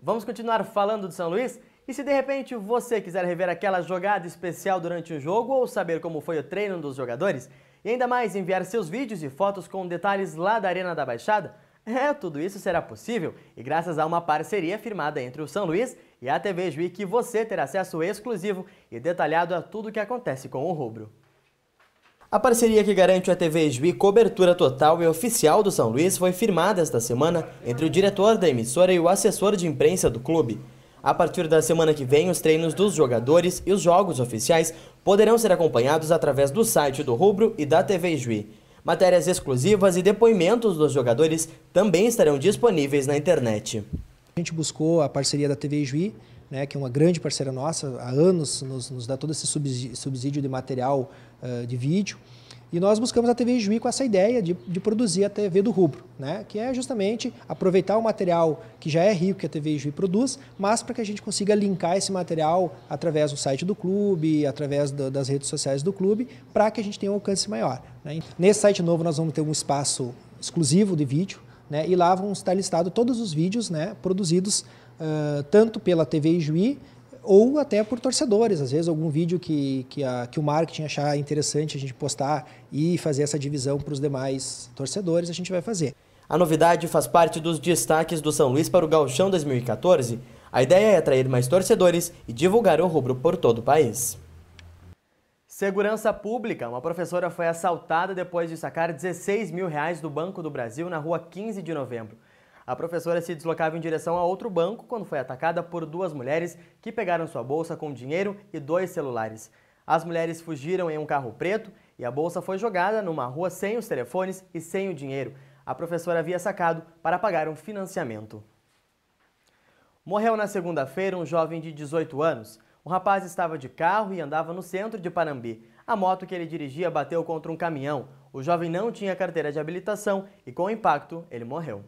Vamos continuar falando de São Luís? E se de repente você quiser rever aquela jogada especial durante o jogo ou saber como foi o treino dos jogadores, e ainda mais enviar seus vídeos e fotos com detalhes lá da Arena da Baixada, é, tudo isso será possível e graças a uma parceria firmada entre o São Luís e a TV Juí que você terá acesso exclusivo e detalhado a tudo o que acontece com o rubro. A parceria que garante a TV Juí cobertura total e oficial do São Luís foi firmada esta semana entre o diretor da emissora e o assessor de imprensa do clube. A partir da semana que vem, os treinos dos jogadores e os jogos oficiais poderão ser acompanhados através do site do Rubro e da TV Juí. Matérias exclusivas e depoimentos dos jogadores também estarão disponíveis na internet gente buscou a parceria da TV Juí, né, que é uma grande parceira nossa, há anos nos, nos dá todo esse subsídio de material uh, de vídeo. E nós buscamos a TV Juí com essa ideia de, de, produzir a TV do rubro, né? que é justamente aproveitar o material que já é rico que a TV Juí produz, mas para que a gente consiga linkar esse material através do site do clube, através do, das redes sociais do clube, para que a gente tenha um alcance maior. Né? Então, nesse site novo nós vamos ter um espaço exclusivo de vídeo, né? E lá vão estar listados todos os vídeos né, produzidos uh, tanto pela TV Ijuí ou até por torcedores. Às vezes algum vídeo que, que, a, que o marketing achar interessante a gente postar e fazer essa divisão para os demais torcedores, a gente vai fazer. A novidade faz parte dos destaques do São Luís para o Galchão 2014. A ideia é atrair mais torcedores e divulgar o rubro por todo o país. Segurança Pública. Uma professora foi assaltada depois de sacar 16 mil reais do Banco do Brasil na rua 15 de novembro. A professora se deslocava em direção a outro banco quando foi atacada por duas mulheres que pegaram sua bolsa com dinheiro e dois celulares. As mulheres fugiram em um carro preto e a bolsa foi jogada numa rua sem os telefones e sem o dinheiro. A professora havia sacado para pagar um financiamento. Morreu na segunda-feira um jovem de 18 anos. O rapaz estava de carro e andava no centro de Parambi. A moto que ele dirigia bateu contra um caminhão. O jovem não tinha carteira de habilitação e, com o impacto, ele morreu.